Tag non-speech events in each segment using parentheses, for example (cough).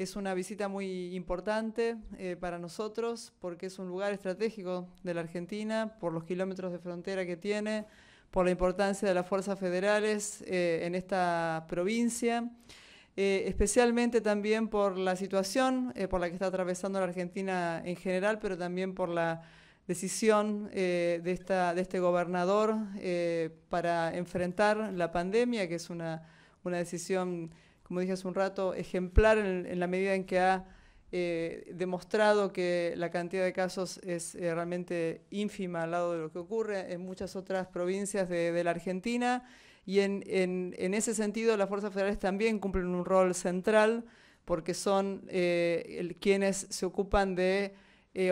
Es una visita muy importante eh, para nosotros porque es un lugar estratégico de la Argentina por los kilómetros de frontera que tiene, por la importancia de las fuerzas federales eh, en esta provincia, eh, especialmente también por la situación por la que está atravesando la Argentina en general, pero también por la decisión de, esta, de este gobernador para enfrentar la pandemia, que es una, una decisión como dije hace un rato, ejemplar en, la medida en que ha eh, demostrado que la cantidad de casos es eh, realmente ínfima al lado de lo que ocurre en muchas otras provincias de, la Argentina. Y en, ese sentido las fuerzas federales también cumplen un rol central porque son eh, quienes se ocupan de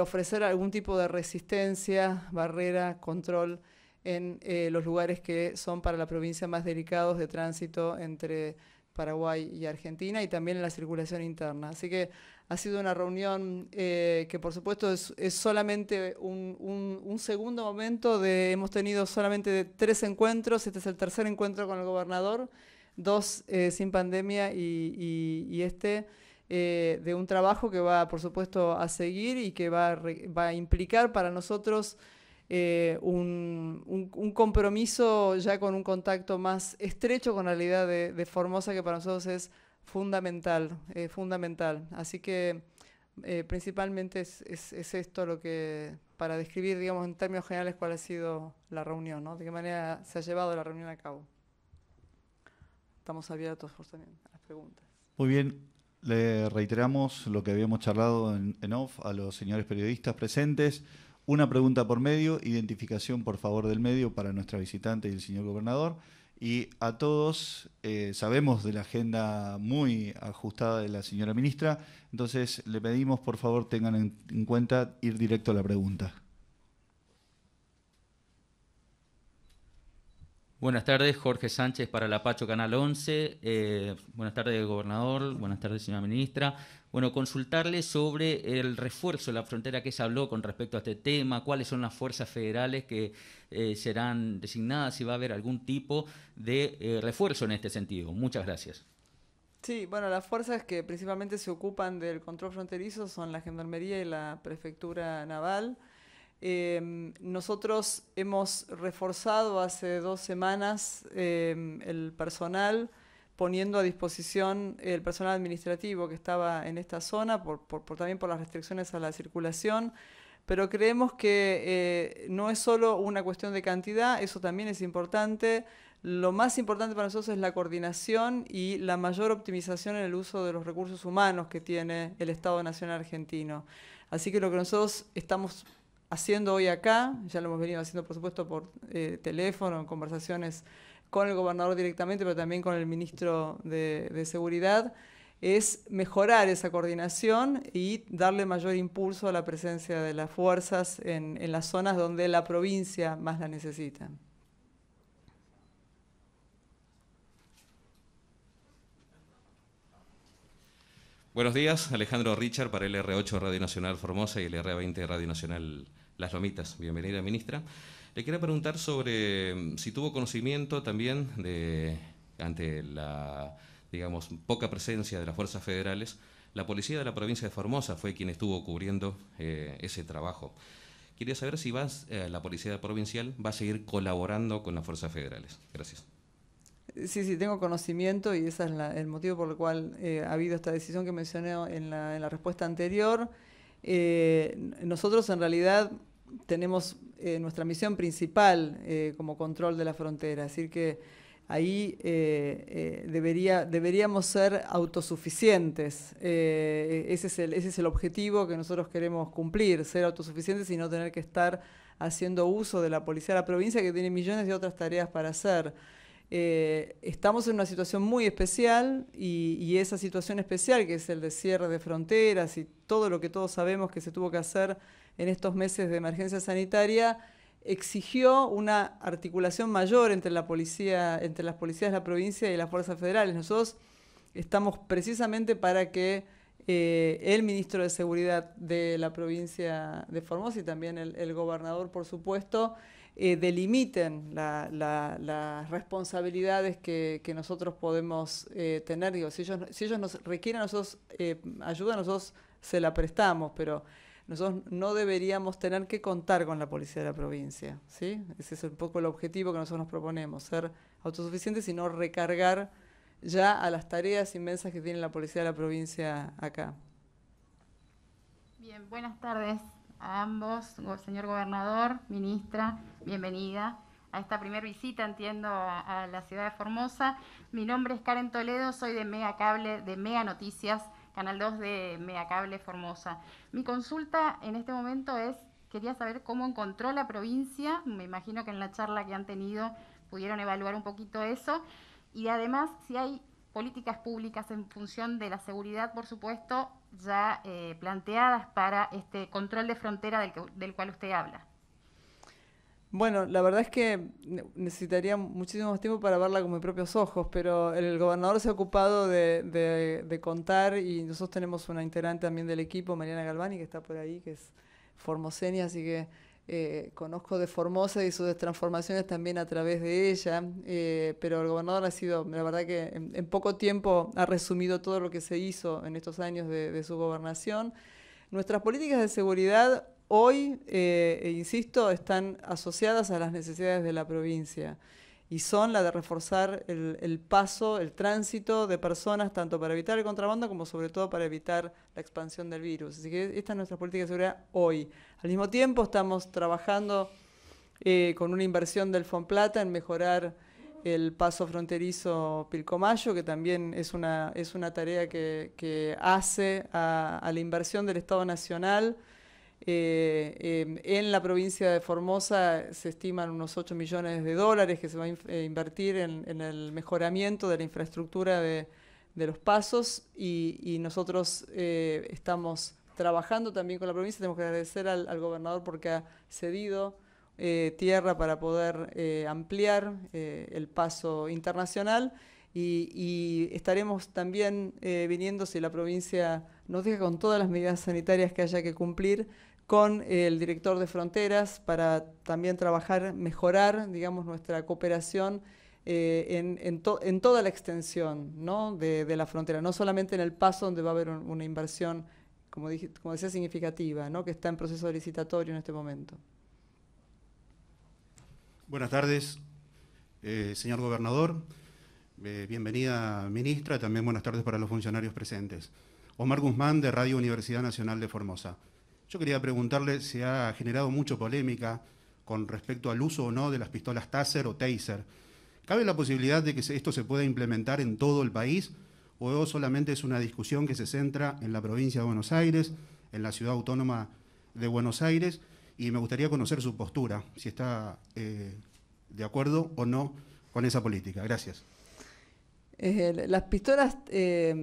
ofrecer algún tipo de resistencia, barrera, control en los lugares que son para la provincia más delicados de tránsito entre Paraguay y Argentina y también en la circulación interna. Así que ha sido una reunión eh, que por supuesto es, solamente un, segundo momento de, hemos tenido solamente tres encuentros, este es el tercer encuentro con el gobernador, dos eh, sin pandemia y, este. Eh, de un trabajo que va, por supuesto, a seguir y que va, va a implicar para nosotros eh, un, compromiso ya con un contacto más estrecho con la realidad de, Formosa, que para nosotros es fundamental, eh, fundamental. Así que eh, principalmente es, esto lo que, para describir, digamos, en términos generales, cuál ha sido la reunión, De qué manera se ha llevado la reunión a cabo. Estamos abiertos a las preguntas. Muy bien, le reiteramos lo que habíamos charlado en off a los señores periodistas presentes. Una pregunta por medio, identificación por favor del medio para nuestra visitante y el señor gobernador. Y a todos, eh, sabemos de la agenda muy ajustada de la señora ministra, entonces le pedimos por favor tengan en, cuenta ir directo a la pregunta. Buenas tardes, Jorge Sánchez para La Pacho Canal 11. Eh, buenas tardes, gobernador. Buenas tardes, señora ministra. Bueno, consultarle sobre el refuerzo de la frontera que se habló con respecto a este tema, cuáles son las fuerzas federales que eh, serán designadas, si va a haber algún tipo de eh, refuerzo en este sentido. Muchas gracias. Sí, bueno, las fuerzas que principalmente se ocupan del control fronterizo son la Gendarmería y la Prefectura Naval. Em, nosotros hemos reforzado hace dos semanas em, el personal poniendo a disposición el personal administrativo que estaba en esta zona, por, también por las restricciones a la circulación. Pero creemos que eh, no es solo una cuestión de cantidad, eso también es importante. Lo más importante para nosotros es la coordinación y la mayor optimización en el uso de los recursos humanos que tiene el Estado Nacional Argentino. Así que lo que nosotros estamos haciendo hoy acá, ya lo hemos venido haciendo por supuesto por eh, teléfono, en conversaciones con el gobernador directamente, pero también con el ministro de, Seguridad, es mejorar esa coordinación y darle mayor impulso a la presencia de las fuerzas en, en las zonas donde la provincia más la necesita. Buenos días, Alejandro Richard para el R8 Radio Nacional Formosa y el R20 Radio Nacional Las Lomitas. Bienvenida, ministra. Le quería preguntar sobre mm, si tuvo conocimiento también de, ante la, digamos, poca presencia de las fuerzas federales, la policía de la provincia de Formosa fue quien estuvo cubriendo eh, ese trabajo. Quería saber si eh, la policía provincial va a seguir colaborando con las fuerzas federales. Gracias. Sí, sí, tengo conocimiento y ese es el motivo por el cual eh, ha habido esta decisión que mencioné en la respuesta anterior. nosotros en realidad tenemos eh, nuestra misión principal eh, como control de la frontera. decir que ahí eh, deberíamos ser autosuficientes. ese, es el, objetivo que nosotros queremos cumplir, ser autosuficientes y no tener que estar haciendo uso de la policía de la provincia que tiene millones de otras tareas para hacer. estamos en una situación muy especial y esa situación especial que es el de cierre de fronteras y todo lo que todos sabemos que se tuvo que hacer en estos meses de emergencia sanitaria exigió una articulación mayor entre la policía, entre las policías de la provincia y las fuerzas federales. Nosotros estamos precisamente para que eh, el ministro de Seguridad de la provincia de Formosa y también el, gobernador, por supuesto, eh, delimiten las responsabilidades que, nosotros podemos eh, tener. Digo, si ellos, nos requieren nosotros ayuda, nosotros se la prestamos, pero nosotros no deberíamos tener que contar con la policía de la provincia, ¿sí? Ese es un poco el objetivo que nosotros nos proponemos, ser autosuficientes y no recargar ya a las tareas inmensas que tiene la policía de la provincia acá. Bien, buenas tardes a ambos, señor gobernador, ministra, bienvenida a esta primera visita, entiendo, a, a, la ciudad de Formosa. Mi nombre es Karen Toledo, soy de Mega Cable, de Mega Noticias Canal 2 de Cable Formosa. Mi consulta en este momento es, quería saber cómo encontró la provincia, me imagino que en la charla que han tenido pudieron evaluar un poquito eso, y además si hay políticas públicas en función de la seguridad, por supuesto, ya eh, planteadas para este control de frontera del, del cual usted habla. Bueno, la verdad es que necesitaría muchísimo más tiempo para verla con mis propios ojos, pero el gobernador se ha ocupado de, contar y nosotros tenemos una integrante también del equipo, Mariana Galvani, que está por ahí, que es formoseña, así que eh, conozco de Formosa y sus transformaciones también a través de ella, eh, pero el gobernador ha sido, la verdad que en, poco tiempo ha resumido todo lo que se hizo en estos años de su gobernación. Nuestras políticas de seguridad hoy, eh, e insisto, están asociadas a las necesidades de la provincia y son la de reforzar el, paso, el tránsito de personas, tanto para evitar el contrabando como sobre todo para evitar la expansión del virus. Así que esta es nuestra política de seguridad hoy. Al mismo tiempo estamos trabajando eh, con una inversión del Fonplata en mejorar el paso fronterizo Pilcomayo, que también es una, tarea que, hace a la inversión del Estado Nacional eh, eh, en la provincia de Formosa se estiman unos 8 millones de dólares que se va a eh, invertir en, el mejoramiento de la infraestructura de, los pasos y, nosotros estamos trabajando también con la provincia. Tenemos que agradecer al, gobernador porque ha cedido tierra para poder ampliar el paso internacional. Y, estaremos también viniendo si la provincia nos deja con todas las medidas sanitarias que haya que cumplir con el director de fronteras para también trabajar, mejorar, digamos, nuestra cooperación eh, en, toda la extensión de, la frontera, no solamente en el paso donde va a haber una inversión, como, decía, significativa, que está en proceso de licitatorio en este momento. Buenas tardes, eh, señor gobernador. Eh, bienvenida, ministra. También buenas tardes para los funcionarios presentes. Omar Guzmán, de Radio Universidad Nacional de Formosa. Yo quería preguntarle si ha generado mucha polémica con respecto al uso o no de las pistolas Taser o Taser. ¿Cabe la posibilidad de que esto se pueda implementar en todo el país o solamente es una discusión que se centra en la provincia de Buenos Aires, en la ciudad autónoma de Buenos Aires? Y me gustaría conocer su postura, si está eh, de acuerdo o no con esa política. Gracias las pistolas eh,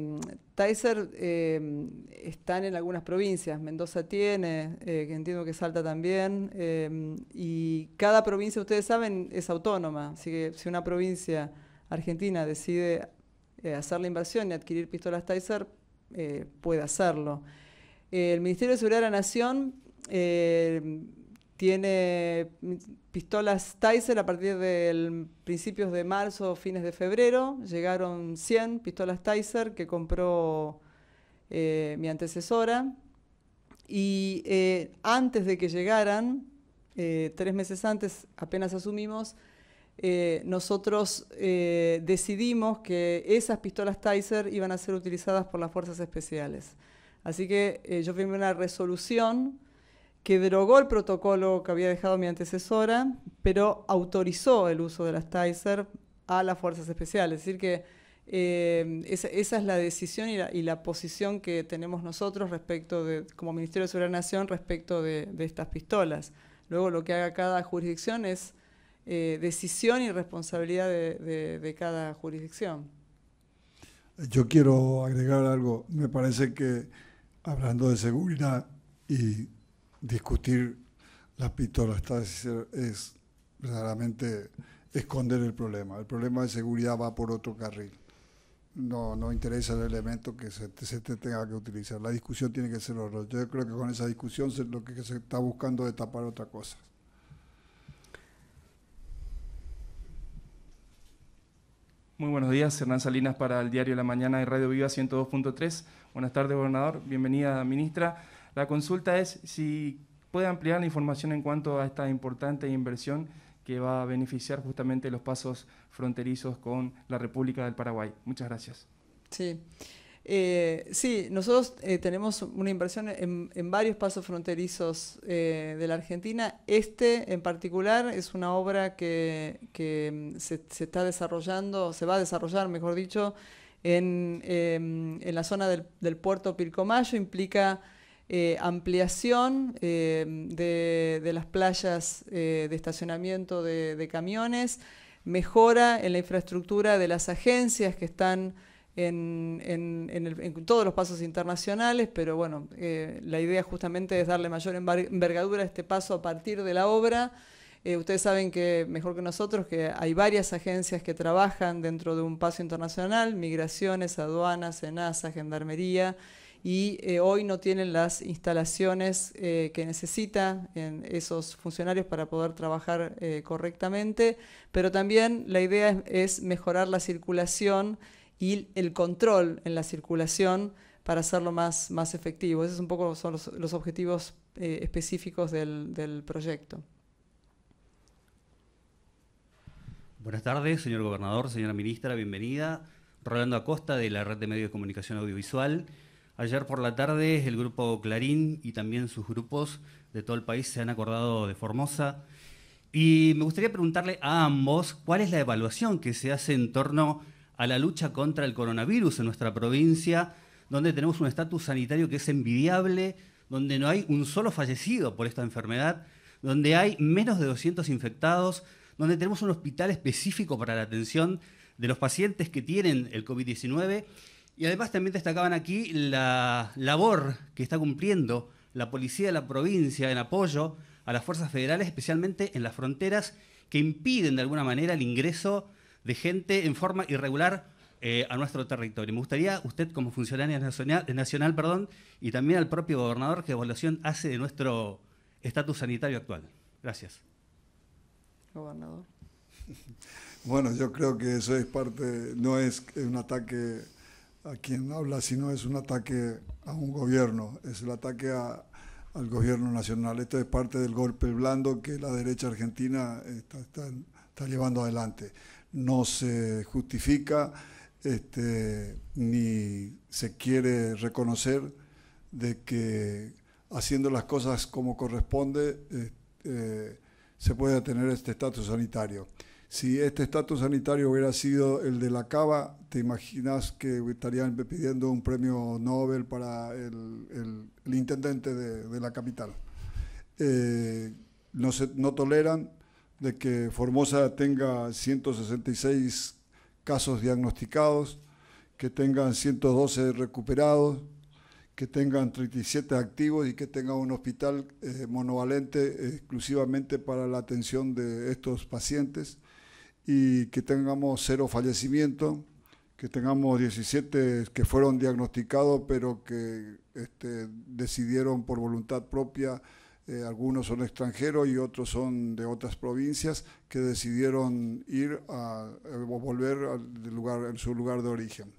están en algunas provincias, Mendoza tiene, eh, que entiendo que Salta también, em, y cada provincia, ustedes saben, es autónoma, así que si una provincia argentina decide eh, hacer la inversión y adquirir pistolas Tyser, eh, puede hacerlo. el Ministerio de Seguridad de la Nación tiene pistolas Tyser a partir de principios de marzo, o fines de febrero. Llegaron 100 pistolas Tyser que compró eh, mi antecesora. Y eh, antes de que llegaran, eh, tres meses antes, apenas asumimos, nosotros decidimos que esas pistolas Tyser iban a ser utilizadas por las fuerzas especiales. Así que yo firmé una resolución que derogó el protocolo que había dejado mi antecesora, pero autorizó el uso de las Tizer a las fuerzas especiales. Es decir, que eh, esa, es la decisión y la, posición que tenemos nosotros respecto de, como Ministerio de Seguridad Nación respecto de, estas pistolas. Luego lo que haga cada jurisdicción es eh, decisión y responsabilidad de, de cada jurisdicción. Yo quiero agregar algo. Me parece que hablando de seguridad y discutir las pistolas es verdaderamente esconder el problema. El problema de seguridad va por otro carril. No, no interesa el elemento que se, tenga que utilizar. La discusión tiene que ser otra. Yo creo que con esa discusión lo que se está buscando es tapar otra cosa. Muy buenos días, Hernán Salinas para el diario La Mañana y Radio Viva 102.3. Buenas tardes, gobernador. Bienvenida, ministra. La consulta es si puede ampliar la información en cuanto a esta importante inversión que va a beneficiar justamente los pasos fronterizos con la República del Paraguay. Muchas gracias. Sí. Eh, sí, nosotros eh, tenemos una inversión en, varios pasos fronterizos eh, de la Argentina. Este en particular es una obra que, mm, se, está desarrollando, se va a desarrollar, mejor dicho, en, em, la zona del, puerto Pilcomayo. Implica eh, ampliación eh, de, las playas eh, de estacionamiento de, camiones, mejora en la infraestructura de las agencias que están en, todos los pasos internacionales, pero bueno, la idea justamente es darle mayor envergadura a este paso a partir de la obra. ustedes saben que, mejor que nosotros, que hay varias agencias que trabajan dentro de un paso internacional, migraciones, aduanas, ENASA, gendarmería, y eh, hoy no tienen las instalaciones eh, que necesitan esos funcionarios para poder trabajar eh, correctamente, pero también la idea es, mejorar la circulación y el control en la circulación para hacerlo más, efectivo. Esos un poco son los, objetivos específicos del, del, proyecto. Buenas tardes, señor gobernador, señora ministra, bienvenida. Rolando Acosta, de la Red de Medios de Comunicación Audiovisual. Ayer por la tarde el grupo Clarín y también sus grupos de todo el país se han acordado de Formosa. Y me gustaría preguntarle a ambos cuál es la evaluación que se hace en torno a la lucha contra el coronavirus en nuestra provincia, donde tenemos un estatus sanitario que es envidiable, donde no hay un solo fallecido por esta enfermedad, donde hay menos de 200 infectados, donde tenemos un hospital específico para la atención de los pacientes que tienen el COVID-19 y además también destacaban aquí la labor que está cumpliendo la policía de la provincia en apoyo a las fuerzas federales, especialmente en las fronteras que impiden de alguna manera el ingreso de gente en forma irregular eh, a nuestro territorio. Me gustaría usted como funcionaria nacional, nacional perdón, y también al propio gobernador qué evaluación hace de nuestro estatus sanitario actual. Gracias. Gobernador. (laughs) Bueno, yo creo que eso es parte, no es un ataque a quien habla, sino es un ataque a un gobierno, es el ataque al gobierno nacional. Esto es parte del golpe blando que la derecha argentina está, llevando adelante. No se justifica este, ni se quiere reconocer de que haciendo las cosas como corresponde eh, eh, se puede tener este estatus sanitario. Si este estatus sanitario hubiera sido el de la cava, ¿te imaginas que estarían pidiendo un premio Nobel para el, intendente de, la capital? Eh, no, toleran de que Formosa tenga 166 casos diagnosticados, que tengan 112 recuperados, que tengan 37 activos y que tenga un hospital eh, monovalente eh, exclusivamente para la atención de estos pacientes y que tengamos cero fallecimientos, que tengamos 17 que fueron diagnosticados pero que este, decidieron por voluntad propia, eh, algunos son extranjeros y otros son de otras provincias que decidieron ir a, eh, volver al lugar, en su lugar de origen.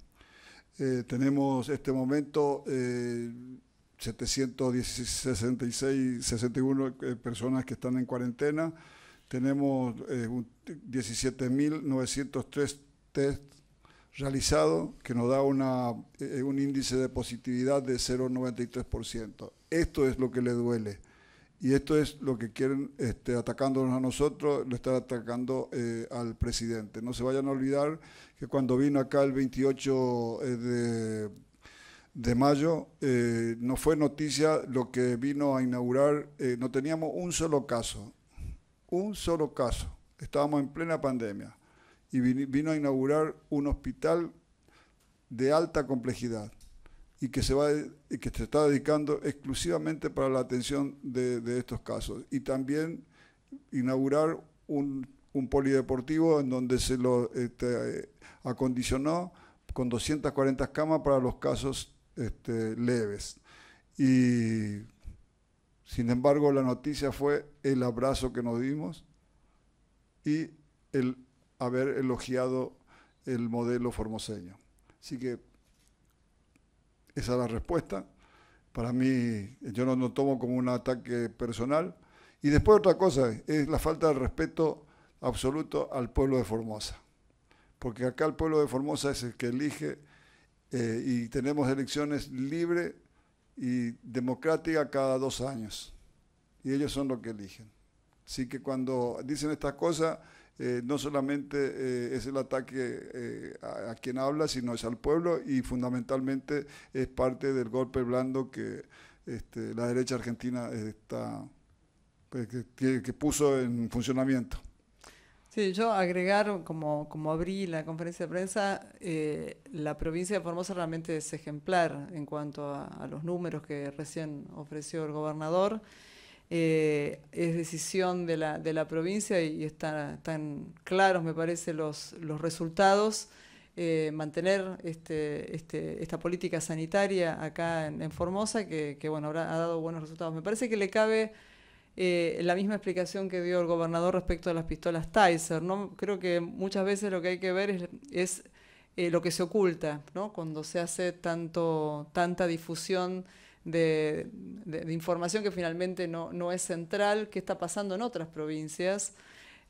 Eh, tenemos este momento eh, 61 personas que están en cuarentena. Tenemos 17.903 eh, test realizados que nos da una, eh, un índice de positividad de 0,93%. Esto es lo que le duele. Y esto es lo que quieren, este, atacándonos a nosotros, lo están atacando eh, al presidente. No se vayan a olvidar que cuando vino acá el 28 de, de mayo, eh, no fue noticia lo que vino a inaugurar, no teníamos un solo caso un solo caso. Estábamos en plena pandemia y vino a inaugurar un hospital de alta complejidad y que se va que se está dedicando exclusivamente para la atención de, estos casos y también inaugurar un, polideportivo en donde se lo este, acondicionó con 240 camas para los casos este, leves y sin embargo, la noticia fue el abrazo que nos dimos y el haber elogiado el modelo formoseño. Así que esa es la respuesta. Para mí, yo no lo tomo como un ataque personal. Y después otra cosa, es la falta de respeto absoluto al pueblo de Formosa. Porque acá el pueblo de Formosa es el que elige eh, y tenemos elecciones libres y democrática cada dos años. Y ellos son los que eligen. Así que cuando dicen estas cosas, eh, no solamente eh, es el ataque eh, a, quien habla, sino es al pueblo y fundamentalmente es parte del golpe blando que este, la derecha argentina está, pues, puso en funcionamiento. Sí, yo agregar, como, abrí la conferencia de prensa, eh, la provincia de Formosa realmente es ejemplar en cuanto a, los números que recién ofreció el gobernador. Eh, es decisión de la, provincia y, están, claros, me parece, los, resultados. Eh, mantener este, este, esta política sanitaria acá en, Formosa, que, que, bueno, habrá, ha dado buenos resultados. Me parece que le cabe eh, la misma explicación que dio el gobernador respecto a las pistolas Tyser. ¿no? Creo que muchas veces lo que hay que ver es, eh, lo que se oculta ¿no? cuando se hace tanto, tanta difusión. De, información que finalmente no, no es central, qué está pasando en otras provincias,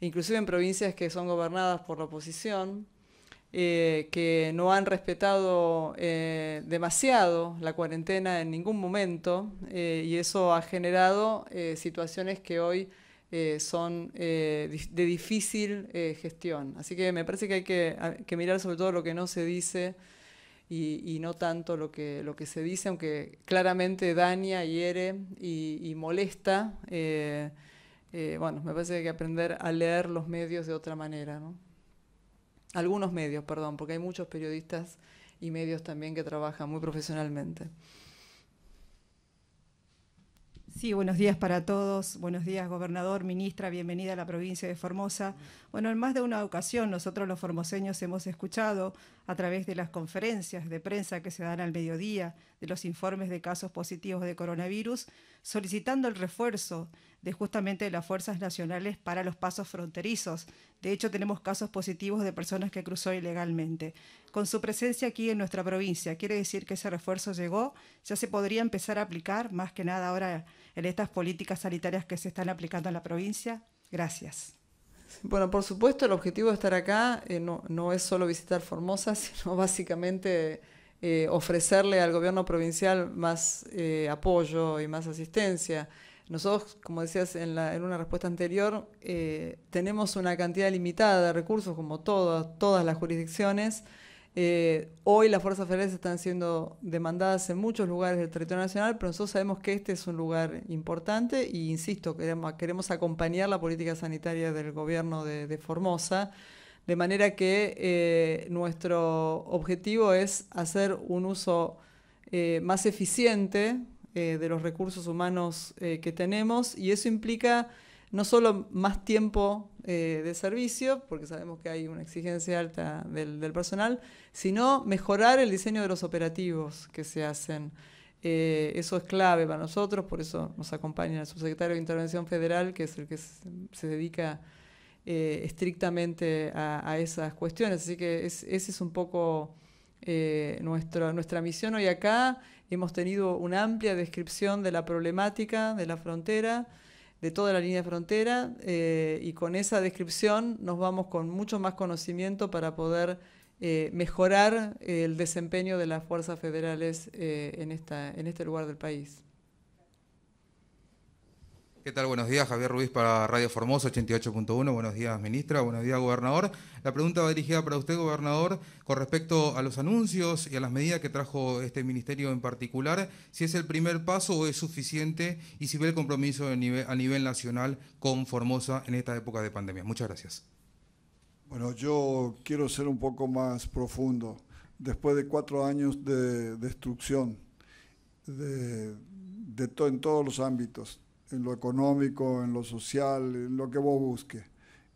inclusive en provincias que son gobernadas por la oposición, eh, que no han respetado eh, demasiado la cuarentena en ningún momento eh, y eso ha generado situaciones que hoy son de difícil gestión. Así que me parece que hay ah, que, mirar sobre todo lo que no se dice y, no tanto lo que, lo que se dice, aunque claramente daña, hiere y, y molesta. bueno, me parece que hay que aprender a leer los medios de otra manera. ¿no? algunos medios, perdón, porque hay muchos periodistas y medios también que trabajan muy profesionalmente. Sí, buenos días para todos. Buenos días, gobernador, ministra, bienvenida a la provincia de Formosa. Bueno, en más de una ocasión nosotros los formoseños hemos escuchado a través de las conferencias de prensa que se dan al mediodía, de los informes de casos positivos de coronavirus, solicitando el refuerzo de justamente de las fuerzas nacionales para los pasos fronterizos. De hecho, tenemos casos positivos de personas que cruzó ilegalmente. Con su presencia aquí en nuestra provincia, quiere decir que ese refuerzo llegó, ya se podría empezar a aplicar, más que nada ahora en estas políticas sanitarias que se están aplicando en la provincia. Gracias. Bueno, por supuesto, el objetivo de estar acá eh, no, es solo visitar Formosa, (laughs) sino básicamente eh, ofrecerle al gobierno provincial más eh, apoyo y más asistencia. Nosotros, como decías en, la, en una respuesta anterior, tenemos una cantidad limitada de recursos, como todas, todas las jurisdicciones, eh, hoy las fuerzas federales están siendo demandadas en muchos lugares del territorio nacional, pero nosotros sabemos que este es un lugar importante e insisto, queremos, queremos acompañar la política sanitaria del gobierno de, Formosa, de manera que eh, nuestro objetivo es hacer un uso eh, más eficiente de los recursos humanos que tenemos y eso implica no solo más tiempo eh, de servicio, porque sabemos que hay una exigencia alta del, personal, sino mejorar el diseño de los operativos que se hacen. Eh, eso es clave para nosotros, por eso nos acompaña el subsecretario de Intervención Federal, que es el que se dedica eh, estrictamente a, esas cuestiones. Así que esa ese es un poco nuestra misión hoy acá. Hemos tenido una amplia descripción de la problemática de la frontera de toda la línea de frontera eh, y con esa descripción nos vamos con mucho más conocimiento para poder eh, mejorar el desempeño de las fuerzas federales eh, en, esta, en este lugar del país. ¿Qué tal? Buenos días, Javier Ruiz para Radio Formosa 88.1. Buenos días, ministra. Buenos días, gobernador. La pregunta va dirigida para usted, gobernador, con respecto a los anuncios y a las medidas que trajo este ministerio en particular. Si es el primer paso o es suficiente y si ve el compromiso a nivel, nacional con Formosa en esta época de pandemia. Muchas gracias. Bueno, yo quiero ser un poco más profundo. Después de cuatro años de destrucción de, en todos los ámbitos, en lo económico, en lo social, en lo que vos busques.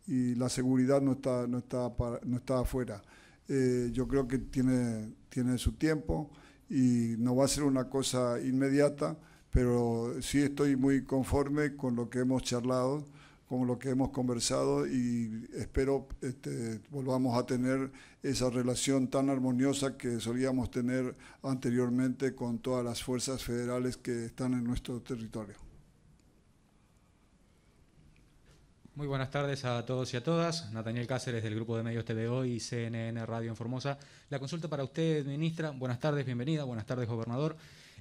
Y la seguridad no está, no está, no está afuera. Eh, yo creo que tiene, tiene su tiempo y no va a ser una cosa inmediata, pero sí estoy muy conforme con lo que hemos charlado, con lo que hemos conversado y espero este, volvamos a tener esa relación tan armoniosa que solíamos tener anteriormente con todas las fuerzas federales que están en nuestro territorio. Muy buenas tardes a todos y a todas. Nataniel Cáceres del Grupo de Medios TVO y CNN Radio en Formosa. La consulta para usted, ministra. Buenas tardes, bienvenida. Buenas tardes, gobernador.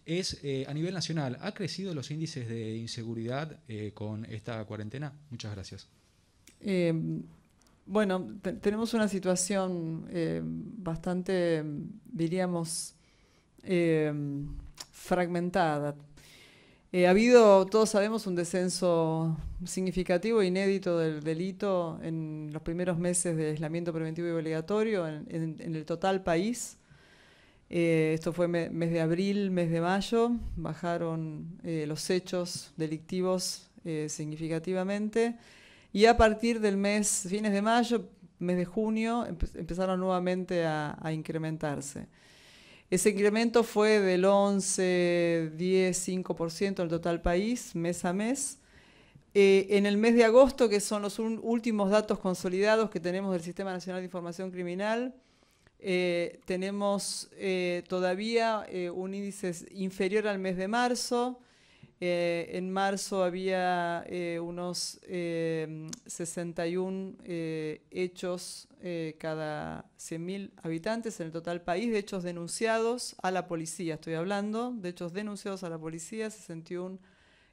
Es eh, a nivel nacional, ¿ha crecido los índices de inseguridad eh, con esta cuarentena? Muchas gracias. Eh, bueno, tenemos una situación bastante, diríamos, fragmentada eh, ha habido, todos sabemos, un descenso significativo, e inédito del delito en los primeros meses de aislamiento preventivo y obligatorio en, el total país. Eh, esto fue mes de abril, mes de mayo, bajaron eh, los hechos delictivos significativamente y a partir del mes, fines de mayo, mes de junio, empezaron nuevamente a incrementarse. Ese incremento fue del 11, 10, 5% el total país, mes a mes. Eh, en el mes de agosto, que son los últimos datos consolidados que tenemos del Sistema Nacional de Información Criminal, eh, tenemos eh, todavía un índice inferior al mes de marzo, eh, en marzo había eh, unos 61 em, eh, hechos cada 100.000 habitantes en el total país, de hechos denunciados a la policía, estoy hablando, de hechos denunciados a la policía, 61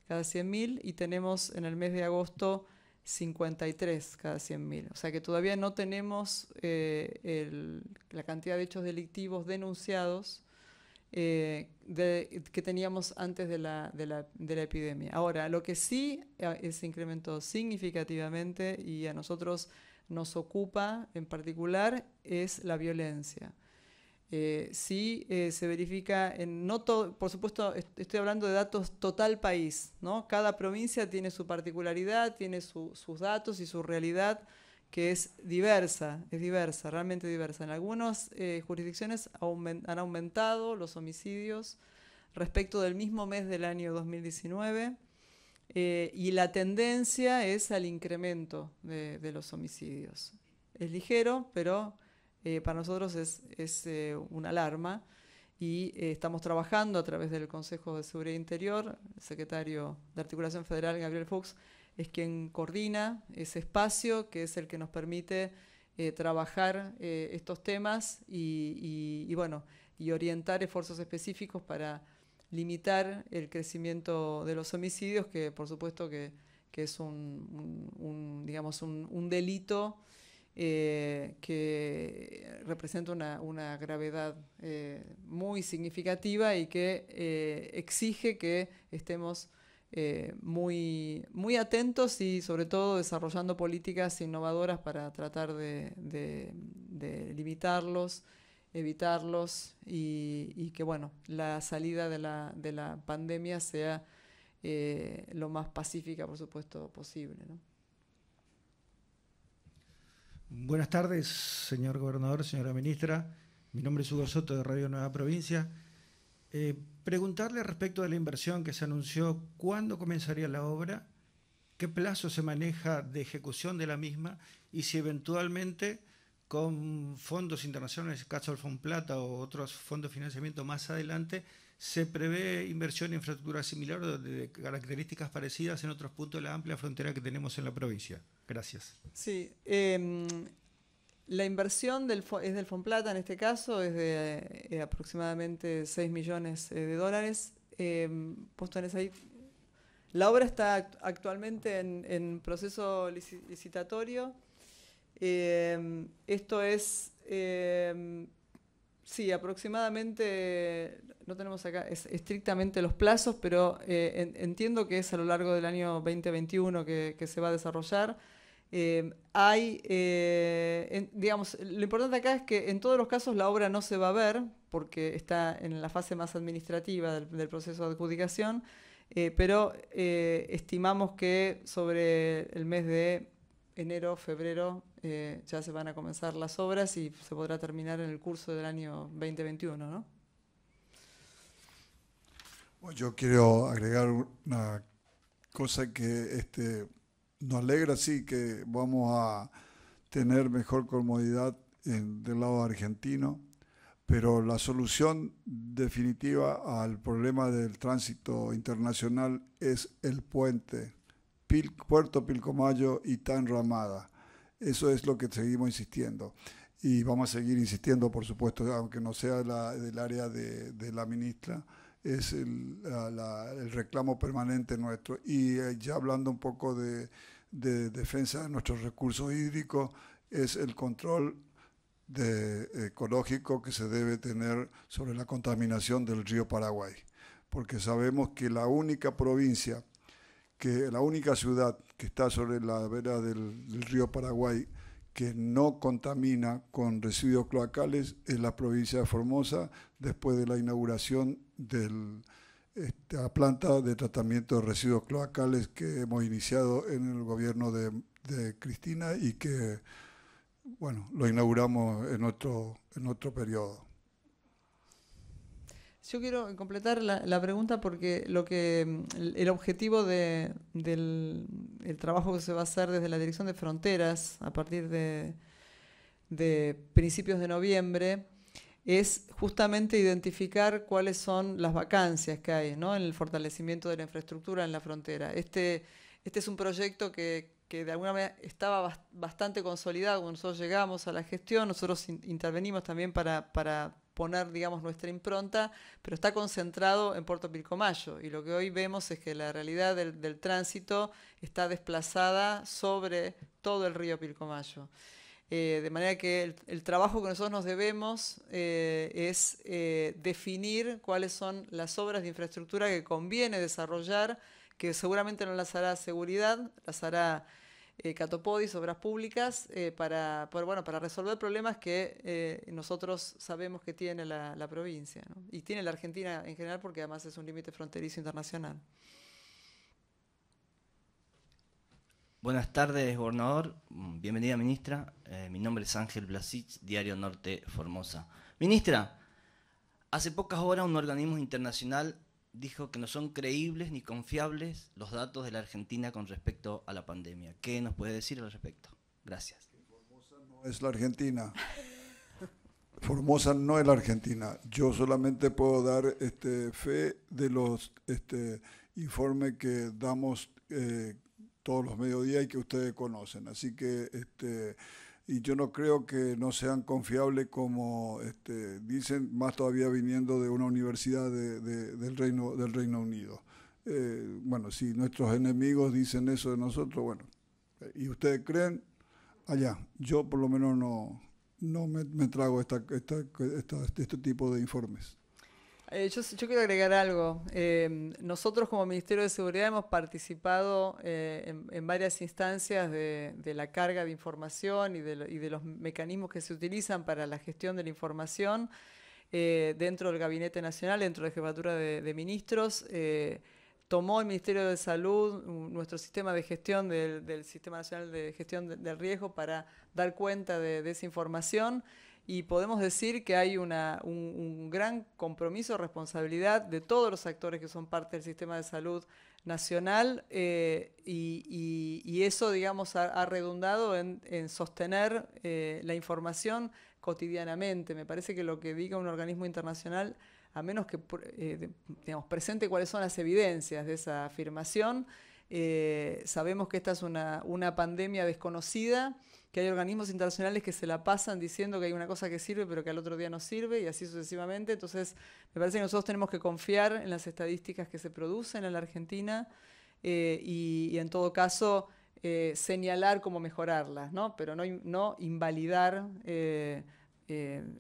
cada 100.000, y tenemos en el mes de agosto 53 cada 100.000. O sea que todavía no tenemos la cantidad de hechos delictivos denunciados eh, que teníamos antes de la, de, la, de la, epidemia. Ahora, lo que sí eh, se incrementó significativamente y a nosotros nos ocupa en particular es la violencia. Eh, sí se verifica en no por supuesto estoy hablando de datos total país, ¿no? Cada provincia tiene su particularidad, tiene sus datos y su realidad que es diversa, es diversa, realmente diversa. En algunas eh, jurisdicciones han aumentado los homicidios respecto del mismo mes del año 2019 eh, y la tendencia es al incremento de, los homicidios. Es ligero, pero eh, para nosotros es, es una alarma y estamos trabajando a través del Consejo de Seguridad Interior, el secretario de Articulación Federal, Gabriel Fuchs, es quien coordina ese espacio, que es el que nos permite eh, trabajar eh, estos temas y, bueno, y orientar esfuerzos específicos para limitar el crecimiento de los homicidios, que por supuesto que, es un, digamos un, delito eh, que representa una gravedad muy significativa y que exige que estemos eh, muy, atentos y sobre todo desarrollando políticas innovadoras para tratar de, limitarlos, evitarlos y, que bueno, la salida de la, de la pandemia sea eh, lo más pacífica, por supuesto, posible. Buenas tardes, señor gobernador, señora ministra. Mi nombre es Hugo Soto de Radio Nueva Provincia. Eh, preguntarle respecto de la inversión que se anunció, ¿cuándo comenzaría la obra? ¿Qué plazo se maneja de ejecución de la misma? Y si eventualmente con fondos internacionales, caso el Fondo Plata o otros fondos de financiamiento más adelante, se prevé inversión en infraestructura similar o de características parecidas en otros puntos de la amplia frontera que tenemos en la provincia. Gracias. Sí, em, la inversión es del Fonplata en este caso, es de eh, aproximadamente 6 millones eh, de dólares. Eh, en La obra está actualmente en, proceso licitatorio. Em, esto es, em, sí, aproximadamente, no tenemos acá estrictamente los plazos, pero eh, entiendo que es a lo largo del año 2021 que se va a desarrollar eh, hay, eh, digamos, lo importante acá es que en todos los casos la obra no se va a ver porque está en la fase más administrativa del, proceso de adjudicación, eh, pero estimamos que sobre el mes de enero, febrero, ya se van a comenzar las obras y se podrá terminar en el curso del año 2021, yo quiero agregar una cosa que este, nos alegra, sí, que vamos a tener mejor comodidad del lado argentino, pero la solución definitiva al problema del tránsito internacional es el puente Puerto Pilcomayo y Tan Ramada. Eso es lo que seguimos insistiendo. Y vamos a seguir insistiendo, por supuesto, aunque no sea del área de la ministra es el, reclamo permanente nuestro. Y eh, ya hablando un poco de, defensa de nuestros recursos hídricos, es el control ecológico que se debe tener sobre la contaminación del río Paraguay, porque sabemos que la única provincia, que la única ciudad que está sobre la vera del río Paraguay, que no contamina con residuos cloacales en la provincia de Formosa después de la inauguración de esta planta de tratamiento de residuos cloacales que hemos iniciado en el gobierno de, de Cristina y que bueno, lo inauguramos en otro, en otro periodo. Yo quiero completar la, pregunta porque lo que mm, el, objetivo del trabajo que se va a hacer desde la Dirección de Fronteras a partir de, principios de noviembre es justamente identificar cuáles son las vacancias que hay en el fortalecimiento de la infraestructura en la frontera. Este, este es un proyecto que, de alguna manera estaba bastante consolidado cuando nosotros llegamos a la gestión, nosotros intervenimos también para poner, digamos, nuestra impronta, pero está concentrado en Puerto Pilcomayo. Y lo que hoy vemos es que la realidad del, tránsito está desplazada sobre todo el río Pilcomayo. Eh, de manera que el, trabajo que nosotros nos debemos eh, es eh, definir cuáles son las obras de infraestructura que conviene desarrollar, que seguramente no las hará seguridad, las hará eh, Catopodis, Obras Públicas, eh, para, bueno, para resolver problemas que eh, nosotros sabemos que tiene la, provincia y tiene la Argentina en general porque además es un límite fronterizo internacional. Buenas tardes, gobernador. Bienvenida, ministra. mi nombre es Ángel Blasich, Diario Norte Formosa. Ministra, hace pocas horas un organismo internacional dijo que no son creíbles ni confiables los datos de la Argentina con respecto a la pandemia. ¿Qué nos puede decir al respecto? Gracias. Formosa no es la Argentina. (laughs) Formosa no es la Argentina. Yo solamente puedo dar este, fe de los este, informes que damos eh, todos los mediodías y que ustedes conocen. Así que este, y yo no creo que no sean confiables como este, dicen, más todavía viniendo de una universidad del, Reino, del Reino Unido. Eh, bueno, si nuestros enemigos dicen eso de nosotros, bueno, y ustedes creen, allá, yo por lo menos no, no me, me trago esta, este tipo de informes. Eh, yo, quiero agregar algo. Em, nosotros como Ministerio de Seguridad hemos participado eh, en, varias instancias de, la carga de información y de, los mecanismos que se utilizan para la gestión de la información eh, dentro del Gabinete Nacional, dentro de la Jefatura de, Ministros. tomó el Ministerio de Salud nuestro sistema de gestión del Sistema Nacional de Gestión del Riesgo para dar cuenta de esa información y podemos decir que hay un, gran compromiso, responsabilidad de todos los actores que son parte del sistema de salud nacional eh, y, eso, digamos, ha, redundado en, sostener eh, la información cotidianamente. Me parece que lo que diga un organismo internacional, a menos que tengamos eh, presente cuáles son las evidencias de esa afirmación, sabemos que esta es una pandemia desconocida que hay organismos internacionales que se la pasan diciendo que hay una cosa que sirve, pero que al otro día no sirve, y así sucesivamente. Entonces, me parece que nosotros tenemos que confiar en las estadísticas que se producen en la Argentina eh, y, en todo caso, eh, señalar cómo mejorarlas, pero no, no invalidar eh,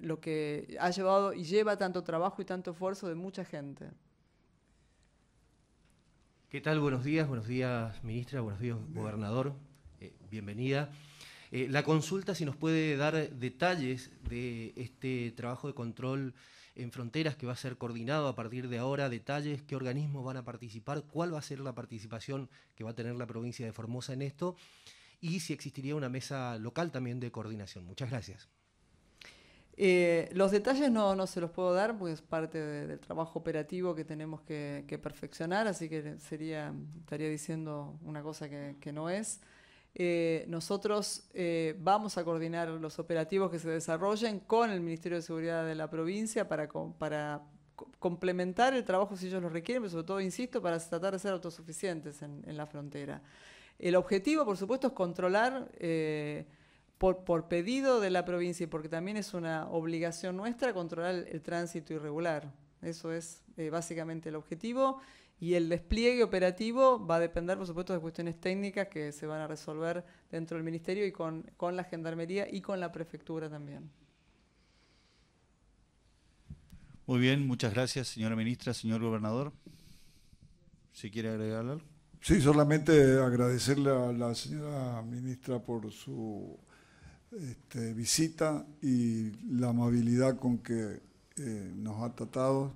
lo que ha llevado y lleva tanto trabajo y tanto esfuerzo de mucha gente. ¿Qué tal? Buenos días, buenos días, ministra, buenos días, gobernador. bienvenida. Eh, la consulta, si nos puede dar detalles de este trabajo de control en fronteras que va a ser coordinado a partir de ahora, detalles, qué organismos van a participar, cuál va a ser la participación que va a tener la provincia de Formosa en esto y si existiría una mesa local también de coordinación. Muchas gracias. Eh, los detalles no, se los puedo dar porque es parte del trabajo operativo que tenemos que, perfeccionar, así que estaría diciendo una cosa que no es. Eh, nosotros eh, vamos a coordinar los operativos que se desarrollen con el Ministerio de Seguridad de la provincia para, complementar el trabajo si ellos lo requieren, pero sobre todo, insisto, para tratar de ser autosuficientes en, la frontera. El objetivo, por supuesto, es controlar eh, por, pedido de la provincia y porque también es una obligación nuestra controlar el tránsito irregular. Eso es eh, básicamente el objetivo. Y el despliegue operativo va a depender, por supuesto, de cuestiones técnicas que se van a resolver dentro del Ministerio y con, la Gendarmería y con la Prefectura también. Muy bien, muchas gracias, señora ministra, señor gobernador. Si quiere agregar algo. Sí, solamente agradecerle a la señora ministra por su este, visita y la amabilidad con que eh, nos ha tratado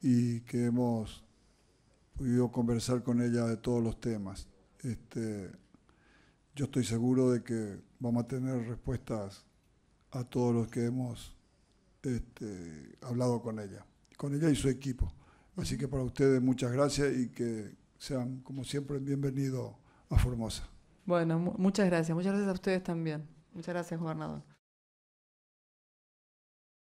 y que hemos podido conversar con ella de todos los temas. Este, yo estoy seguro de que vamos a tener respuestas a todos los que hemos este, hablado con ella, con ella y su equipo. Así que para ustedes muchas gracias y que sean, como siempre, bienvenidos a Formosa. Bueno, muchas gracias. Muchas gracias a ustedes también. Muchas gracias, gobernador.